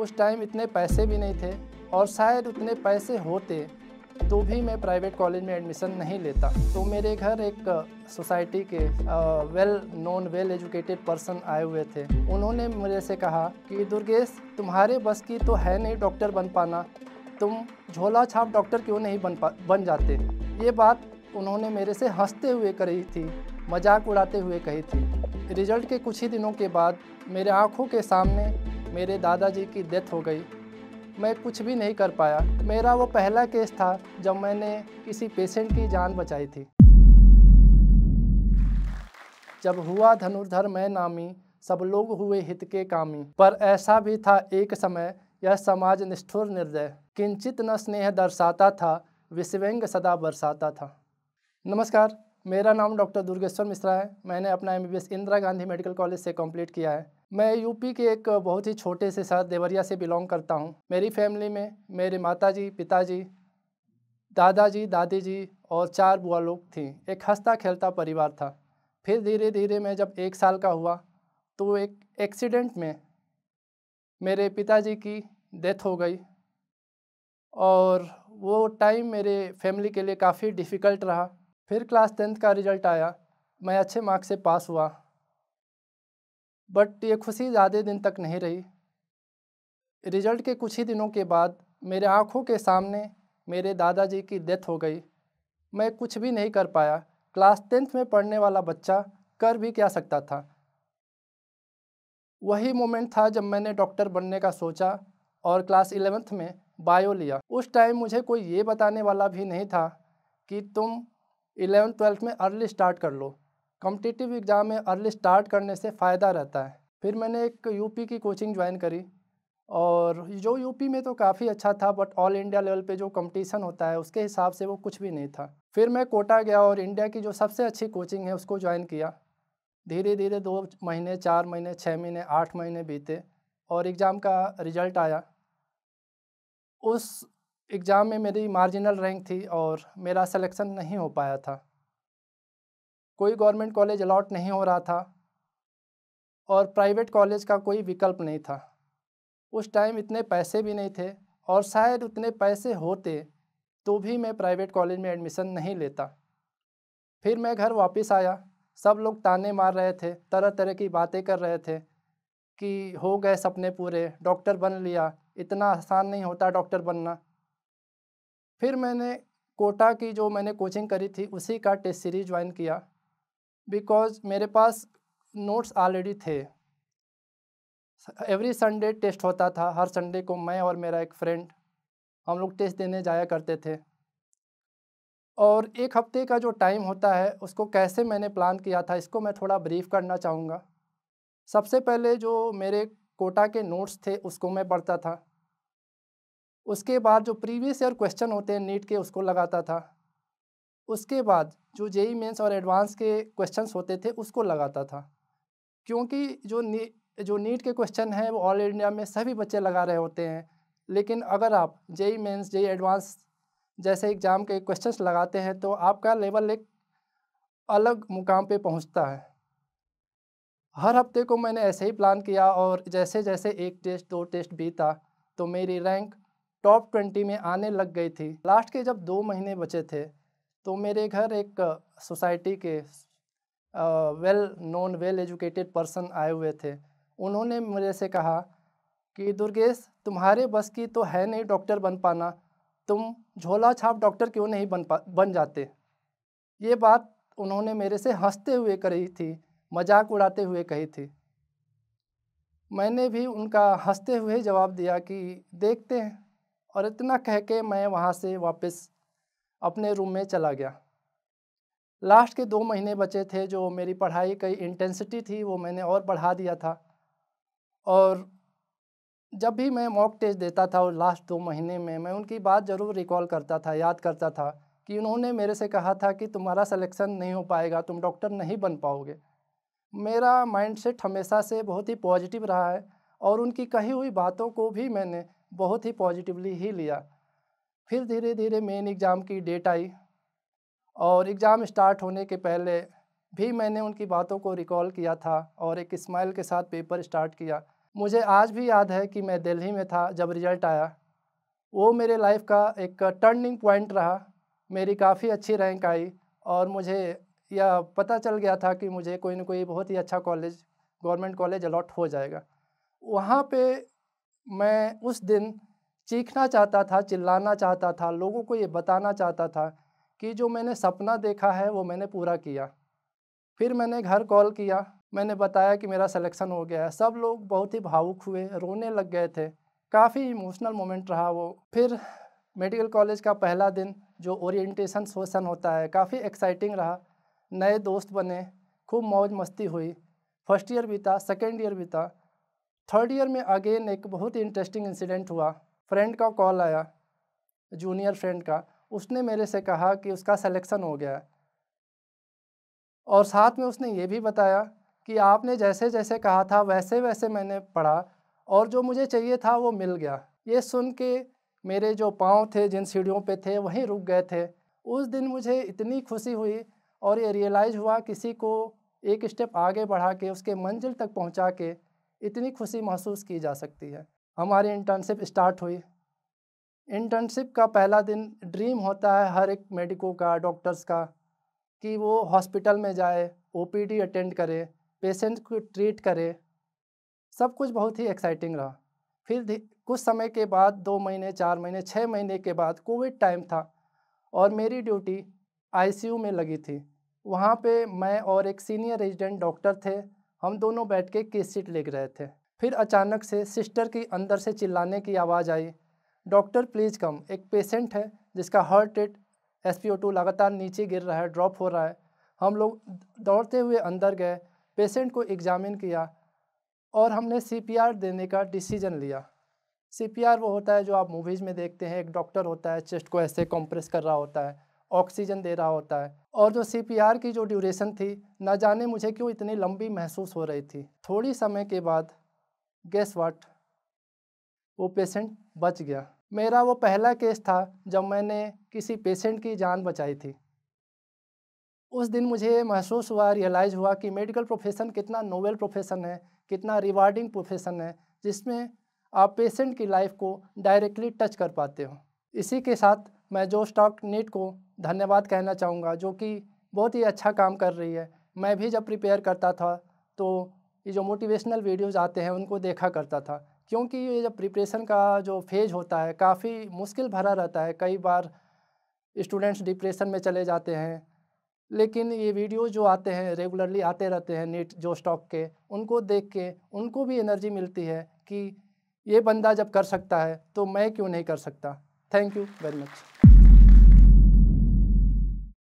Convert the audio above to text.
उस टाइम इतने पैसे भी नहीं थे और शायद उतने पैसे होते तो भी मैं प्राइवेट कॉलेज में एडमिशन नहीं लेता तो मेरे घर एक सोसाइटी के well known well educated person आए हुए थे उन्होंने मेरे से कहा कि दुर्गेश तुम्हारे बस की तो है नहीं डॉक्टर बन पाना तुम झोला छाप डॉक्टर क्यों नहीं बन पा बन जाते ये बात उन्होंने मेरे से हंसते हुए करी थी मजाक उड़ाते हुए कही थी रिजल्ट के कुछ ही दिनों के बाद मेरे आँखों के सामने मेरे दादाजी की डेथ हो गई मैं कुछ भी नहीं कर पाया मेरा वो पहला केस था जब मैंने किसी पेशेंट की जान बचाई थी जब हुआ धनुर्धर मैं नामी सब लोग हुए हित के कामी पर ऐसा भी था एक समय यह समाज निष्ठुर निर्दय किंचित न स्नेह दर्शाता था विश्वंग सदा बरसाता था नमस्कार मेरा नाम डॉक्टर दुर्गेश्वर मिश्रा है मैंने अपना MBBS Indira Gandhi medical college से कंप्लीट किया है मैं यूपी के एक बहुत ही छोटे से साथ देवरिया से बिलोंग करता हूँ मेरी फैमिली में मेरे माताजी पिताजी दादाजी दादी जी और चार बुआ लोग थी एक हंसता खेलता परिवार था फिर धीरे धीरे मैं जब एक साल का हुआ तो एक एक्सीडेंट में मेरे पिताजी की डेथ हो गई और वो टाइम मेरे फैमिली के लिए काफ़ी डिफ़िकल्ट रहा फिर क्लास टेंथ का रिज़ल्ट आया मैं अच्छे मार्क्स से पास हुआ बट ये खुशी ज़्यादा दिन तक नहीं रही रिजल्ट के कुछ ही दिनों के बाद मेरे आँखों के सामने मेरे दादाजी की डेथ हो गई मैं कुछ भी नहीं कर पाया क्लास टेंथ में पढ़ने वाला बच्चा कर भी क्या सकता था वही मोमेंट था जब मैंने डॉक्टर बनने का सोचा और क्लास इलेवेंथ में बायो लिया उस टाइम मुझे कोई ये बताने वाला भी नहीं था कि तुम इलेवन ट्वेल्थ में अर्ली स्टार्ट कर लो कॉम्पिटिटिव एग्ज़ाम में अर्ली स्टार्ट करने से फ़ायदा रहता है फिर मैंने एक यूपी की कोचिंग ज्वाइन करी और जो यूपी में तो काफ़ी अच्छा था बट ऑल इंडिया लेवल पे जो कंपटीशन होता है उसके हिसाब से वो कुछ भी नहीं था फिर मैं कोटा गया और इंडिया की जो सबसे अच्छी कोचिंग है उसको ज्वाइन किया धीरे धीरे दो महीने चार महीने छः महीने आठ महीने बीते और एग्ज़ाम का रिजल्ट आया उस एग्ज़ाम में मेरी मार्जिनल रैंक थी और मेरा सलेक्शन नहीं हो पाया था कोई गवर्नमेंट कॉलेज अलाट नहीं हो रहा था और प्राइवेट कॉलेज का कोई विकल्प नहीं था उस टाइम इतने पैसे भी नहीं थे और शायद उतने पैसे होते तो भी मैं प्राइवेट कॉलेज में एडमिशन नहीं लेता फिर मैं घर वापस आया सब लोग ताने मार रहे थे तरह तरह की बातें कर रहे थे कि हो गए सपने पूरे डॉक्टर बन लिया इतना आसान नहीं होता डॉक्टर बनना फिर मैंने कोटा की जो मैंने कोचिंग करी थी उसी का टेस्ट सीरीज ज्वाइन किया बिकॉज मेरे पास नोट्स ऑलरेडी थे एवरी संडे टेस्ट होता था हर संडे को मैं और मेरा एक फ्रेंड हम लोग टेस्ट देने जाया करते थे और एक हफ्ते का जो टाइम होता है उसको कैसे मैंने प्लान किया था इसको मैं थोड़ा ब्रीफ करना चाहूँगा सबसे पहले जो मेरे कोटा के नोट्स थे उसको मैं पढ़ता था उसके बाद जो प्रीवियस ईयर क्वेश्चन होते हैं नीट के उसको लगाता था उसके बाद जो जेई मेंस और एडवांस के क्वेश्चंस होते थे उसको लगाता था क्योंकि जो नी जो नीट के क्वेश्चन हैं वो ऑल इंडिया में सभी बच्चे लगा रहे होते हैं लेकिन अगर आप जेई मेंस जेई एडवांस जैसे एग्ज़ाम के क्वेश्चंस लगाते हैं तो आपका लेवल एक अलग मुकाम पे पहुंचता है हर हफ्ते को मैंने ऐसे ही प्लान किया और जैसे जैसे एक टेस्ट दो टेस्ट बीता तो मेरी रैंक टॉप ट्वेंटी में आने लग गई थी लास्ट के जब दो महीने बचे थे तो मेरे घर एक सोसाइटी के well known well educated person आए हुए थे उन्होंने मेरे से कहा कि दुर्गेश तुम्हारे बस की तो है नहीं डॉक्टर बन पाना तुम झोला छाप डॉक्टर क्यों नहीं बन पा बन जाते ये बात उन्होंने मेरे से हंसते हुए करी थी मजाक उड़ाते हुए कही थी मैंने भी उनका हंसते हुए जवाब दिया कि देखते हैं और इतना कह के मैं वहाँ से वापस अपने रूम में चला गया लास्ट के दो महीने बचे थे जो मेरी पढ़ाई की इंटेंसिटी थी वो मैंने और बढ़ा दिया था और जब भी मैं मॉक टेस्ट देता था और लास्ट दो महीने में मैं उनकी बात ज़रूर रिकॉल करता था याद करता था कि उन्होंने मेरे से कहा था कि तुम्हारा सिलेक्शन नहीं हो पाएगा तुम डॉक्टर नहीं बन पाओगे मेरा माइंडसेट हमेशा से बहुत ही पॉजिटिव रहा है और उनकी कही हुई बातों को भी मैंने बहुत ही पॉजिटिवली ही लिया फिर धीरे धीरे मेन एग्ज़ाम की डेट आई और एग्ज़ाम स्टार्ट होने के पहले भी मैंने उनकी बातों को रिकॉल किया था और एक स्माइल के साथ पेपर स्टार्ट किया मुझे आज भी याद है कि मैं दिल्ली में था जब रिज़ल्ट आया वो मेरे लाइफ का एक टर्निंग पॉइंट रहा मेरी काफ़ी अच्छी रैंक आई और मुझे यह पता चल गया था कि मुझे कोई ना कोई बहुत ही अच्छा कॉलेज गवर्नमेंट कॉलेज अलॉट हो जाएगा वहाँ पे मैं उस दिन चीखना चाहता था चिल्लाना चाहता था लोगों को ये बताना चाहता था कि जो मैंने सपना देखा है वो मैंने पूरा किया फिर मैंने घर कॉल किया मैंने बताया कि मेरा सिलेक्शन हो गया है सब लोग बहुत ही भावुक हुए रोने लग गए थे काफ़ी इमोशनल मोमेंट रहा वो फिर मेडिकल कॉलेज का पहला दिन जो ओरिएंटेशन सोशन होता है काफ़ी एक्साइटिंग रहा नए दोस्त बने खूब मौज मस्ती हुई फर्स्ट ईयर भी था सेकेंड ईयर भी था थर्ड ईयर में अगेन एक बहुत ही इंटरेस्टिंग इंसिडेंट हुआ फ्रेंड का कॉल आया जूनियर फ्रेंड का उसने मेरे से कहा कि उसका सिलेक्शन हो गया और साथ में उसने ये भी बताया कि आपने जैसे जैसे कहा था वैसे वैसे मैंने पढ़ा और जो मुझे चाहिए था वो मिल गया ये सुन के मेरे जो पाँव थे जिन सीढ़ियों पे थे वहीं रुक गए थे उस दिन मुझे इतनी खुशी हुई और ये रियलाइज़ हुआ किसी को एक स्टेप आगे बढ़ा के उसके मंजिल तक पहुंचा के इतनी खुशी महसूस की जा सकती है हमारी इंटर्नशिप स्टार्ट हुई इंटर्नशिप का पहला दिन ड्रीम होता है हर एक मेडिको का डॉक्टर्स का कि वो हॉस्पिटल में जाए ओपीडी अटेंड करे पेशेंट को ट्रीट करे सब कुछ बहुत ही एक्साइटिंग रहा फिर कुछ समय के बाद दो महीने चार महीने छः महीने के बाद कोविड टाइम था और मेरी ड्यूटी आईसीयू में लगी थी वहाँ पे मैं और एक सीनियर रेजिडेंट डॉक्टर थे हम दोनों बैठ के केस सीट लिख रहे थे फिर अचानक से सिस्टर की अंदर से चिल्लाने की आवाज़ आई डॉक्टर प्लीज़ कम एक पेशेंट है जिसका हार्ट रेट एस लगातार नीचे गिर रहा है ड्रॉप हो रहा है हम लोग दौड़ते हुए अंदर गए पेशेंट को एग्ज़ामिन किया और हमने आर देने का डिसीजन लिया आर वो होता है जो आप मूवीज़ में देखते हैं एक डॉक्टर होता है चेस्ट को ऐसे कंप्रेस कर रहा होता है ऑक्सीजन दे रहा होता है और जो आर की जो ड्यूरेशन थी ना जाने मुझे क्यों इतनी लंबी महसूस हो रही थी थोड़ी समय के बाद गैस वाट वो पेशेंट बच गया मेरा वो पहला केस था जब मैंने किसी पेशेंट की जान बचाई थी उस दिन मुझे महसूस हुआ रियलाइज़ हुआ कि मेडिकल प्रोफेशन कितना नोवेल प्रोफेशन है कितना रिवार्डिंग प्रोफेशन है जिसमें आप पेशेंट की लाइफ को डायरेक्टली टच कर पाते हो इसी के साथ मैं जो स्टॉक नेट को धन्यवाद कहना चाहूँगा जो कि बहुत ही अच्छा काम कर रही है मैं भी जब प्रिपेयर करता था तो ये जो मोटिवेशनल वीडियोज़ आते हैं उनको देखा करता था क्योंकि ये जब प्रिपरेशन का जो फेज होता है काफ़ी मुश्किल भरा रहता है कई बार स्टूडेंट्स डिप्रेशन में चले जाते हैं लेकिन ये वीडियो जो आते हैं रेगुलरली आते रहते हैं नीट जो स्टॉक के उनको देख के उनको भी एनर्जी मिलती है कि ये बंदा जब कर सकता है तो मैं क्यों नहीं कर सकता थैंक यू वेरी मच